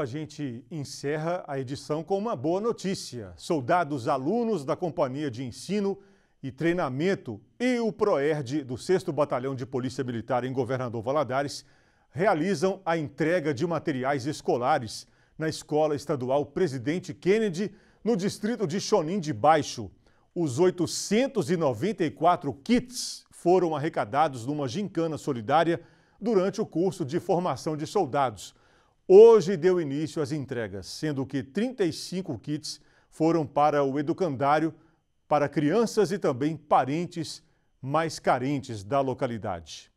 A gente encerra a edição com uma boa notícia. Soldados alunos da Companhia de Ensino e Treinamento e o PROERD do 6 Batalhão de Polícia Militar em Governador Valadares realizam a entrega de materiais escolares na Escola Estadual Presidente Kennedy, no distrito de Chonin de Baixo. Os 894 kits foram arrecadados numa gincana solidária durante o curso de formação de soldados Hoje deu início às entregas, sendo que 35 kits foram para o educandário para crianças e também parentes mais carentes da localidade.